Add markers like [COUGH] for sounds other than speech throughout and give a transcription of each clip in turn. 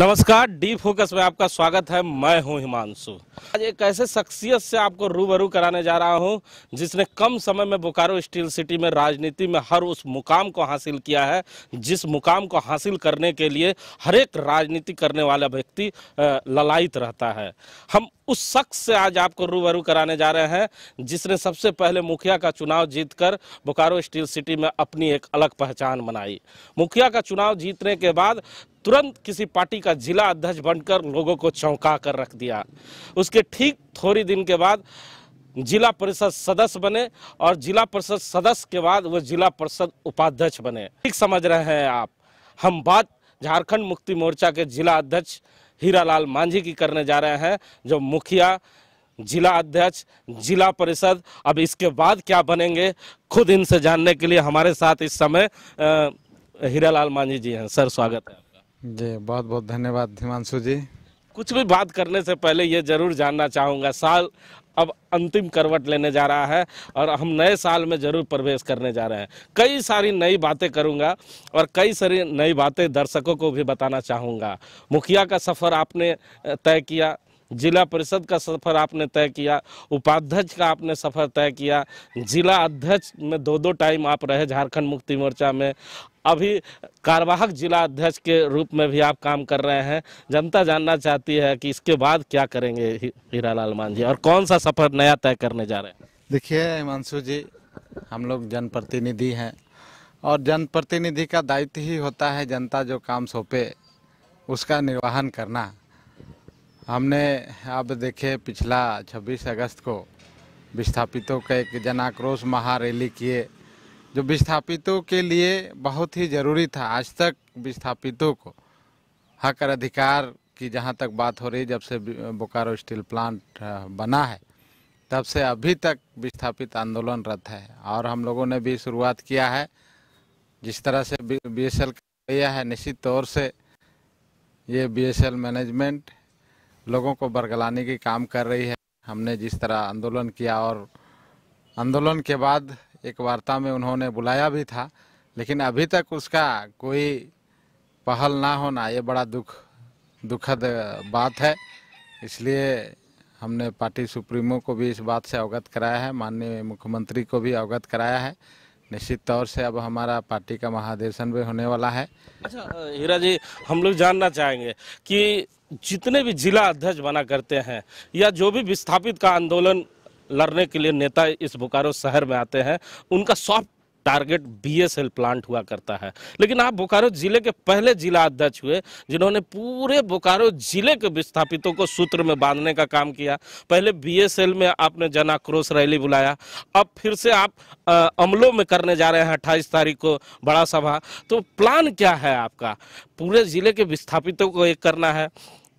नमस्कार D focus में आपका स्वागत है मैं हूं हिमांशु आज एक ऐसे शख्सियत से आपको रूबरू कराने जा रहा हूं जिसने कम समय में बोकारो स्टील सिटी में राजनीति में हर उस मुकाम को हासिल किया है जिस मुकाम को हासिल करने के लिए हर एक राजनीति करने वाला व्यक्ति ललायित रहता है हम उस शख्स से आज आपको रूबरू कराने जा रहे हैं जिसने सबसे पहले मुखिया का चुनाव जीतकर बोकारो स्टील सिटी में अपनी एक अलग पहचान बनाई मुखिया का चुनाव जीतने के बाद तुरंत किसी पार्टी का जिला अध्यक्ष बनकर लोगों को चौंका कर रख दिया उसके ठीक थोड़ी दिन के बाद जिला परिषद सदस्य बने और जिला परिषद सदस्य के बाद वो जिला परिषद उपाध्यक्ष बने ठीक समझ रहे हैं आप हम बात झारखंड मुक्ति मोर्चा के जिला अध्यक्ष हीरालाल मांझी की करने जा रहे हैं जो मुखिया जिला अध्यक्ष जिला परिषद अब इसके बाद क्या बनेंगे खुद इनसे जानने के लिए हमारे साथ इस समय हीरालाल मांझी जी हैं सर स्वागत है आपका जी बहुत बहुत धन्यवाद हिमांशु जी कुछ भी बात करने से पहले ये ज़रूर जानना चाहूँगा साल अब अंतिम करवट लेने जा रहा है और हम नए साल में ज़रूर प्रवेश करने जा रहे हैं कई सारी नई बातें करूँगा और कई सारी नई बातें दर्शकों को भी बताना चाहूँगा मुखिया का सफ़र आपने तय किया जिला परिषद का सफर आपने तय किया उपाध्यक्ष का आपने सफर तय किया जिला अध्यक्ष में दो दो टाइम आप रहे झारखंड मुक्ति मोर्चा में अभी कार्यवाहक जिला अध्यक्ष के रूप में भी आप काम कर रहे हैं जनता जानना चाहती है कि इसके बाद क्या करेंगे हीरा लाल मान जी और कौन सा सफर नया तय करने जा रहे हैं देखिए हिमांशु जी हम लोग जनप्रतिनिधि हैं और जनप्रतिनिधि का दायित्व ही होता है जनता जो काम सौंपे उसका निर्वाहन करना हमने अब देखे पिछला 26 अगस्त को विस्थापितों का एक जनाक्रोश महारैली किए जो विस्थापितों के लिए बहुत ही ज़रूरी था आज तक विस्थापितों को हक और अधिकार की जहाँ तक बात हो रही जब से बोकारो स्टील प्लांट बना है तब से अभी तक विस्थापित आंदोलनरत है और हम लोगों ने भी शुरुआत किया है जिस तरह से बी एस है निश्चित तौर से ये बी एस एल मैनेजमेंट लोगों को बरगलाने की काम कर रही है हमने जिस तरह आंदोलन किया और आंदोलन के बाद एक वार्ता में उन्होंने बुलाया भी था लेकिन अभी तक उसका कोई पहल ना होना ये बड़ा दुख दुखद बात है इसलिए हमने पार्टी सुप्रीमो को भी इस बात से अवगत कराया है माननीय मुख्यमंत्री को भी अवगत कराया है निश्चित तौर से अब हमारा पार्टी का महाधिवेशन भी होने वाला है अच्छा हीरा जी हम लोग जानना चाहेंगे कि जितने भी जिला अध्यक्ष बना करते हैं या जो भी विस्थापित का आंदोलन लड़ने के लिए नेता इस बोकारो शहर में आते हैं उनका सॉफ्ट टारगेट बीएसएल प्लांट हुआ करता है लेकिन आप बोकारो जिले के पहले जिला अध्यक्ष हुए जिन्होंने पूरे बोकारो जिले के विस्थापितों को सूत्र में बांधने का काम किया पहले बीएसएल में आपने जन आक्रोश रैली बुलाया अब फिर से आप आ, अमलों में करने जा रहे हैं 28 तारीख को बड़ा सभा तो प्लान क्या है आपका पूरे जिले के विस्थापितों को एक करना है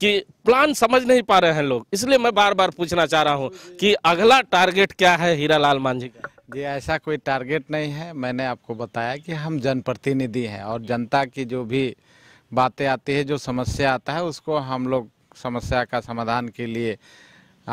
कि प्लान समझ नहीं पा रहे हैं लोग इसलिए मैं बार बार पूछना चाह रहा हूँ कि अगला टारगेट क्या है हीरा लाल मांझी का जी ऐसा कोई टारगेट नहीं है मैंने आपको बताया कि हम जनप्रतिनिधि हैं और जनता की जो भी बातें आती है जो समस्या आता है उसको हम लोग समस्या का समाधान के लिए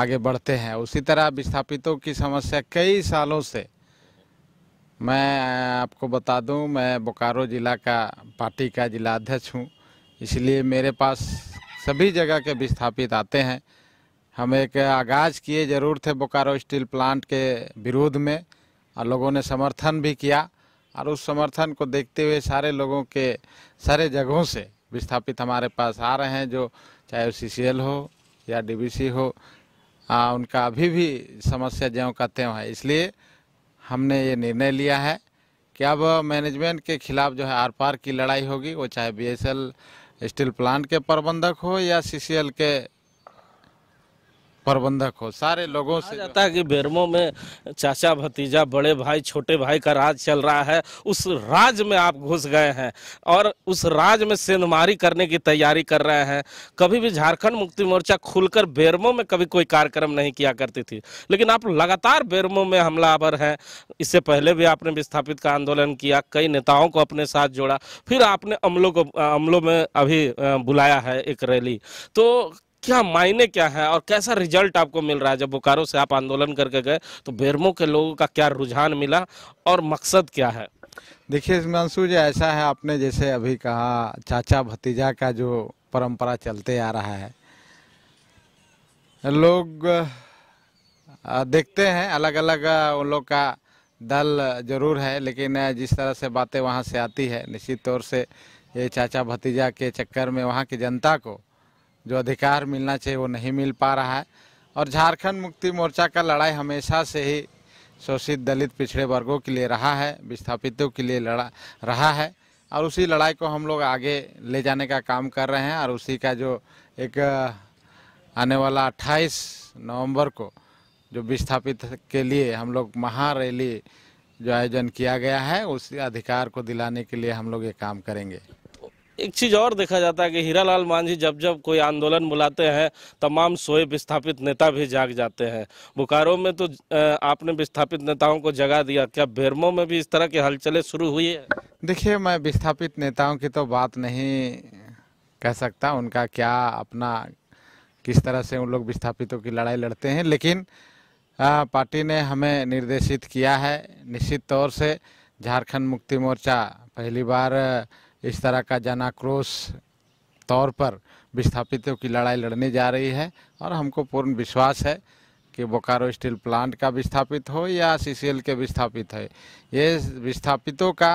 आगे बढ़ते हैं उसी तरह विस्थापितों की समस्या कई सालों से मैं आपको बता दूं मैं बोकारो ज़िला का पार्टी का जिला अध्यक्ष हूं इसलिए मेरे पास सभी जगह के विस्थापित आते हैं हम एक आगाज़ किए ज़रूर थे बोकारो स्टील प्लांट के विरोध में और लोगों ने समर्थन भी किया और उस समर्थन को देखते हुए सारे लोगों के सारे जगहों से विस्थापित हमारे पास आ रहे हैं जो चाहे वो सी हो या डीबीसी हो आ, उनका अभी भी समस्या ज्यों का त्यों है इसलिए हमने ये निर्णय लिया है कि अब मैनेजमेंट के खिलाफ जो है आर पार की लड़ाई होगी वो चाहे बीएसएल स्टील प्लांट के प्रबंधक हो या सीसीएल के प्रबंधक हो सारे लोगों से जाता है कि बेरमो में चाचा भतीजा बड़े भाई छोटे भाई का राज चल रहा है उस राज में आप घुस गए हैं और उस राज में सेंधमारी करने की तैयारी कर रहे हैं कभी भी झारखंड मुक्ति मोर्चा खुलकर बेरमो में कभी कोई कार्यक्रम नहीं किया करती थी लेकिन आप लगातार बेरमो में हमलावर हैं इससे पहले भी आपने विस्थापित का आंदोलन किया कई नेताओं को अपने साथ जोड़ा फिर आपने अमलों को अमलों में अभी बुलाया है एक रैली तो क्या मायने क्या है और कैसा रिजल्ट आपको मिल रहा है जब बोकारो से आप आंदोलन करके गए तो बेरमो के लोगों का क्या रुझान मिला और मकसद क्या है देखिए हिमांशु जी ऐसा है आपने जैसे अभी कहा चाचा भतीजा का जो परंपरा चलते आ रहा है लोग देखते हैं अलग अलग उन लोग का दल जरूर है लेकिन जिस तरह से बातें वहाँ से आती है निश्चित तौर से ये चाचा भतीजा के चक्कर में वहाँ की जनता को जो अधिकार मिलना चाहिए वो नहीं मिल पा रहा है और झारखंड मुक्ति मोर्चा का लड़ाई हमेशा से ही शोषित दलित पिछड़े वर्गों के लिए रहा है विस्थापितों के लिए लड़ा रहा है और उसी लड़ाई को हम लोग आगे ले जाने का काम कर रहे हैं और उसी का जो एक आने वाला 28 नवंबर को जो विस्थापित के लिए हम लोग महारैली जो आयोजन किया गया है उसी अधिकार को दिलाने के लिए हम लोग ये काम करेंगे एक चीज और देखा जाता है कि हीरालाल मांझी जब जब कोई आंदोलन बुलाते हैं तमाम सोए विस्थापित नेता भी जाग जाते हैं बोकारो में तो आपने विस्थापित नेताओं को जगा दिया क्या बेरमो में भी इस तरह की हलचले शुरू हुई है देखिए मैं विस्थापित नेताओं की तो बात नहीं कह सकता उनका क्या अपना किस तरह से उन लोग विस्थापितों की लड़ाई लड़ते हैं लेकिन पार्टी ने हमें निर्देशित किया है निश्चित तौर से झारखंड मुक्ति मोर्चा पहली बार इस तरह का जनाक्रोश तौर पर विस्थापितों की लड़ाई लड़ने जा रही है और हमको पूर्ण विश्वास है कि बोकारो स्टील प्लांट का विस्थापित हो या सीसीएल के विस्थापित है ये विस्थापितों का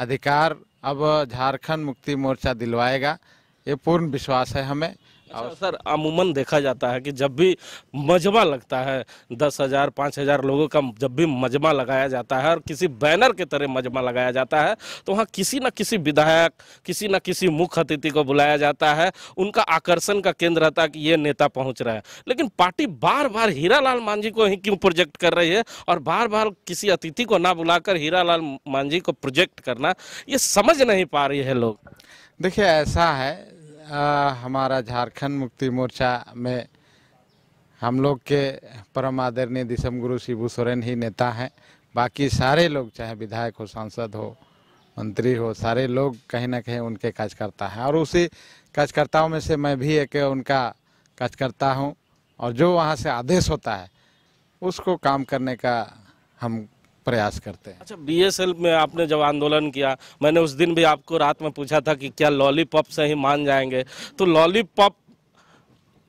अधिकार अब झारखंड मुक्ति मोर्चा दिलवाएगा ये पूर्ण विश्वास है हमें और अच्छा, सर अमूमन देखा जाता है कि जब भी मजमा लगता है दस हज़ार पाँच हज़ार लोगों का जब भी मजमा लगाया जाता है और किसी बैनर के तरह मजमा लगाया जाता है तो वहाँ किसी न किसी विधायक किसी न किसी मुख्य अतिथि को बुलाया जाता है उनका आकर्षण का केंद्र रहता है कि ये नेता पहुँच रहा है लेकिन पार्टी बार बार हीरा लाल मांझी को ही क्यों प्रोजेक्ट कर रही है और बार बार किसी अतिथि को ना बुलाकर हीरा लाल मांझी को प्रोजेक्ट करना ये समझ नहीं पा रही है लोग देखिए ऐसा है आ, हमारा झारखंड मुक्ति मोर्चा में हम लोग के परम आदरणीय दिसम गुरु शिबू सोरेन ही नेता हैं बाकी सारे लोग चाहे विधायक हो सांसद हो मंत्री हो सारे लोग कहीं ना कहीं उनके कार्यकर्ता हैं और उसी कार्यकर्ताओं में से मैं भी एक उनका कार्यकर्ता हूँ और जो वहाँ से आदेश होता है उसको काम करने का हम प्रयास करते हैं अच्छा बीएसएल में आपने जब आंदोलन किया मैंने उस दिन भी आपको रात में पूछा था कि क्या लॉलीपॉप से ही मान जाएंगे तो लॉलीपॉप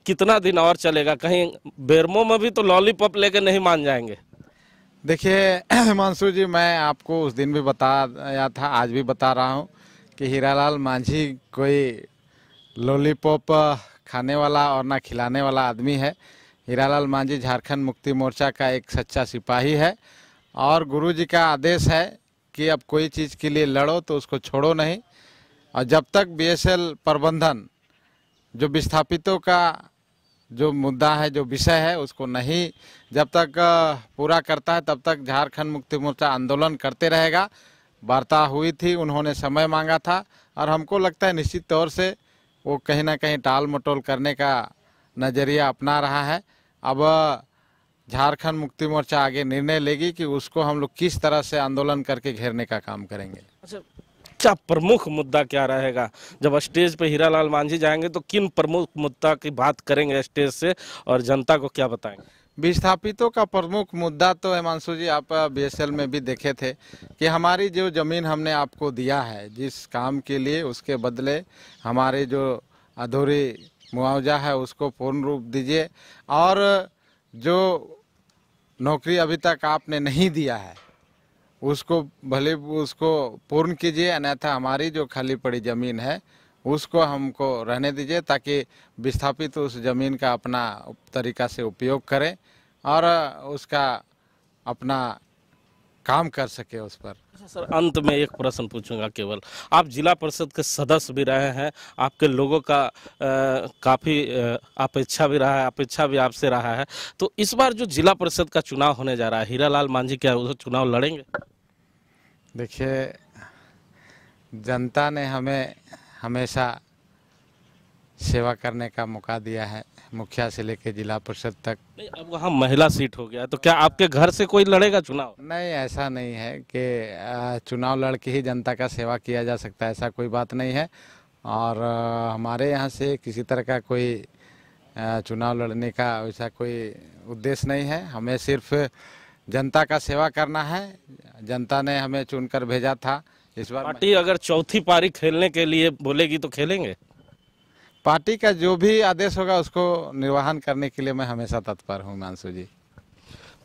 कितना दिन और चलेगा कहीं बेरमो में भी तो लॉलीपॉप लेके नहीं मान जाएंगे देखिए हिमांशु [CLEARS THROAT] जी मैं आपको उस दिन भी बताया था आज भी बता रहा हूँ कि हीरालाल मांझी कोई लॉलीपॉप खाने वाला और ना खिलाने वाला आदमी है हीरालाल मांझी झारखंड मुक्ति मोर्चा का एक सच्चा सिपाही है और गुरु जी का आदेश है कि अब कोई चीज़ के लिए लड़ो तो उसको छोड़ो नहीं और जब तक बीएसएल प्रबंधन जो विस्थापितों का जो मुद्दा है जो विषय है उसको नहीं जब तक पूरा करता है तब तक झारखंड मुक्ति मोर्चा आंदोलन करते रहेगा वार्ता हुई थी उन्होंने समय मांगा था और हमको लगता है निश्चित तौर से वो कहीं ना कहीं टाल मटोल करने का नज़रिया अपना रहा है अब झारखंड मुक्ति मोर्चा आगे निर्णय लेगी कि उसको हम लोग किस तरह से आंदोलन करके घेरने का काम करेंगे अच्छा प्रमुख मुद्दा क्या रहेगा जब स्टेज पे लाल मांझी जाएंगे तो किन प्रमुख मुद्दा की बात करेंगे स्टेज से और जनता को क्या बताएंगे विस्थापितों का प्रमुख मुद्दा तो हेमांशु जी आप बी में भी देखे थे कि हमारी जो ज़मीन हमने आपको दिया है जिस काम के लिए उसके बदले हमारे जो अधूरी मुआवजा है उसको पूर्ण रूप दीजिए और जो नौकरी अभी तक आपने नहीं दिया है उसको भले उसको पूर्ण कीजिए अन्यथा हमारी जो खाली पड़ी ज़मीन है उसको हमको रहने दीजिए ताकि विस्थापित उस ज़मीन का अपना तरीका से उपयोग करें और उसका अपना काम कर सके उस पर अच्छा, सर अंत में एक प्रश्न पूछूंगा केवल आप जिला परिषद के सदस्य भी रहे हैं आपके लोगों का काफ़ी अपेक्षा भी रहा है अपेक्षा भी आपसे रहा है तो इस बार जो जिला परिषद का चुनाव होने जा रहा है हीरा लाल मांझी क्या उधर चुनाव लड़ेंगे देखिए जनता ने हमें हमेशा सेवा करने का मौका दिया है मुखिया से लेकर जिला परिषद तक अब वहाँ महिला सीट हो गया तो क्या आपके घर से कोई लड़ेगा चुनाव नहीं ऐसा नहीं है कि चुनाव लड़के ही जनता का सेवा किया जा सकता है ऐसा कोई बात नहीं है और हमारे यहाँ से किसी तरह का कोई चुनाव लड़ने का वैसा कोई उद्देश्य नहीं है हमें सिर्फ जनता का सेवा करना है जनता ने हमें चुनकर भेजा था इस बार पार्टी अगर चौथी पारी खेलने के लिए बोलेगी तो खेलेंगे पार्टी का जो भी आदेश होगा उसको निर्वाहन करने के लिए मैं हमेशा तत्पर हूँ मानसू जी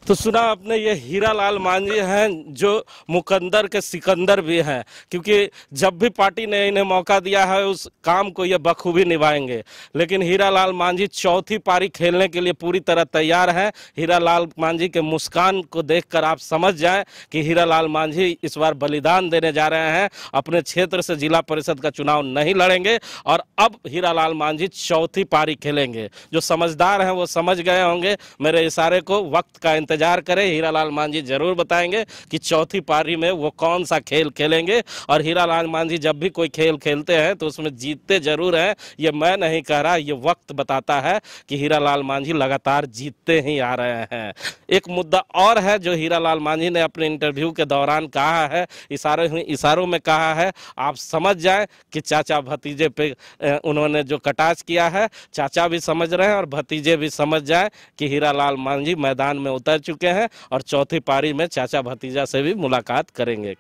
तो सुना आपने ये हीरा लाल मांझी हैं जो मुकंदर के सिकंदर भी हैं क्योंकि जब भी पार्टी ने इन्हें मौका दिया है उस काम को ये बखूबी निभाएंगे लेकिन हीरा लाल मांझी चौथी पारी खेलने के लिए पूरी तरह तैयार हैं हीरा लाल मांझी के मुस्कान को देखकर आप समझ जाएं कि हीरा लाल मांझी इस बार बलिदान देने जा रहे हैं अपने क्षेत्र से जिला परिषद का चुनाव नहीं लड़ेंगे और अब हीरा लाल मांझी चौथी पारी खेलेंगे जो समझदार हैं वो समझ गए होंगे मेरे इशारे को वक्त का इंतजार करें हीरा लाल मांझी जरूर बताएंगे कि चौथी पारी में वो कौन सा खेल खेलेंगे और हीरा लाल मांझी जब भी कोई खेल खेलते हैं तो उसमें जीतते जरूर हैं ये मैं नहीं कह रहा ये वक्त बताता है कि हीरा लाल मांझी लगातार जीतते ही आ रहे हैं एक मुद्दा और है जो हीरा लाल मांझी ने अपने इंटरव्यू के दौरान कहा है इशारों इशारों में कहा है आप समझ जाए कि चाचा भतीजे पे उन्होंने जो कटाच किया है चाचा भी समझ रहे हैं और भतीजे भी समझ जाए कि हीरा लाल मांझी मैदान में उतर चुके हैं और चौथी पारी में चाचा भतीजा से भी मुलाकात करेंगे